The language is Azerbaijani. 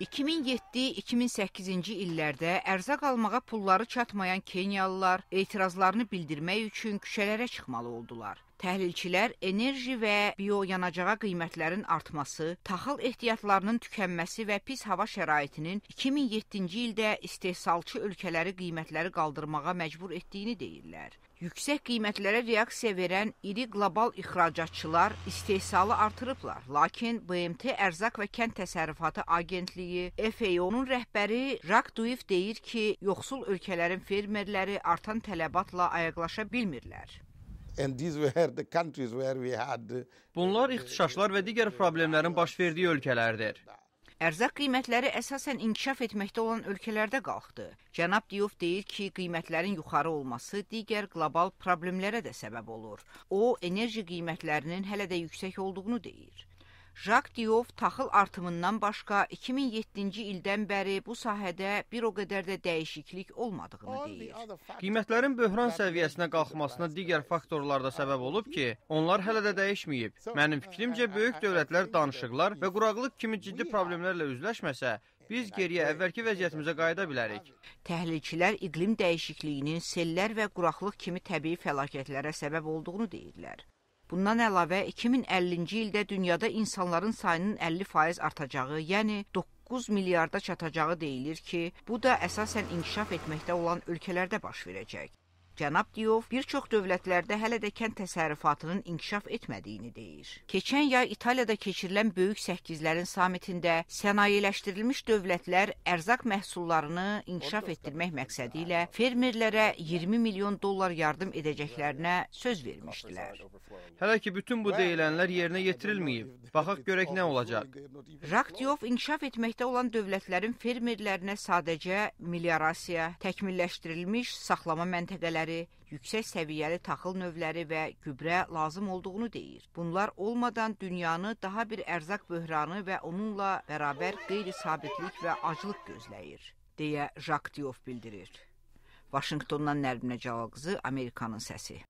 2007-2008-ci illərdə ərzaq almağa pulları çatmayan Kenyalılar etirazlarını bildirmək üçün küçələrə çıxmalı oldular. Təhlilçilər enerji və bioyanacağa qiymətlərin artması, taxıl ehtiyatlarının tükənməsi və pis hava şəraitinin 2007-ci ildə istehsalçı ölkələri qiymətləri qaldırmağa məcbur etdiyini deyirlər yüksək qiymətlərə reaksiya verən iri qlobal ixracatçılar istehsalı artırıblar. Lakin BMT Ərzaq və Kənd Təsərrüfatı Agentliyi FAO-nun rəhbəri Jack Duif deyir ki, yoxsul ölkələrin fermerləri artan tələbatla ayaqlaşa bilmirlər. Uh, Bunlar ixtişaşlar və digər problemlərin baş verdiyi ölkələrdir. Ərzaq qiymətləri əsasən inkişaf etməkdə olan ölkələrdə qalxdı. Cənab Diyof deyir ki, qiymətlərin yuxarı olması digər qlobal problemlərə də səbəb olur. O, enerji qiymətlərinin hələ də yüksək olduğunu deyir. Jak Diov taxıl artımından başqa 2007-ci ildən bəri bu sahədə bir o qədər də dəyişiklik olmadığını deyir. Qiymətlərin böhran səviyyəsinə qalxmasına digər faktorlar da səbəb olub ki, onlar hələ də dəyişməyib. Mənim uh, fikrimcə uh, böyük uh, dövlətlər danışıqlar və quraqlıq kimi ciddi problemlərlə üzləşməsə, biz geriyə əvvəlki vəziyyətimizə qayıda bilərik. Təhlilçilər iqlim dəyişikliyinin sellər və quraqlıq kimi təbii fəlakətlərə səbəb olduğunu deyirlər. Bundan əlavə 2050-ci ildə dünyada insanların sayının 50% artacağı, yəni 9 milyarda çatacağı deyilir ki, bu da əsasən inkişaf etməkdə olan ölkələrdə baş verəcək. Cənab Diov bir çox dövlətlərdə hələ də kənd təsərrüfatının inkişaf etmədiyini deyir. Keçən yay İtaliyada keçirilən böyük 8-lərin samitində sənayeləşdirilmiş dövlətlər ərzaq məhsullarını inkişaf etdirmək məqsədi ilə fermerlərə 20 milyon dollar yardım edəcəklərinə söz vermişdilər. Hələ ki bütün bu deyilənlər yerinə yetirilməyib. Baxaq görək nə olacaq. Raktiov inkişaf etməkdə olan dövlətlərin fermerlərinə sadəcə meliorasiya, təkmilləşdirilmiş saxlama məntəqələri növləri, yüksək səviyyəli taxıl növləri və gübrə lazım olduğunu deyir. Bunlar olmadan dünyanı daha bir ərzaq böhranı və onunla bərabər qeyri-sabitlik və aclıq gözləyir, deyə Jak Diyof bildirir. Vaşinqtondan Nərminə Cavaqızı, Amerikanın səsi.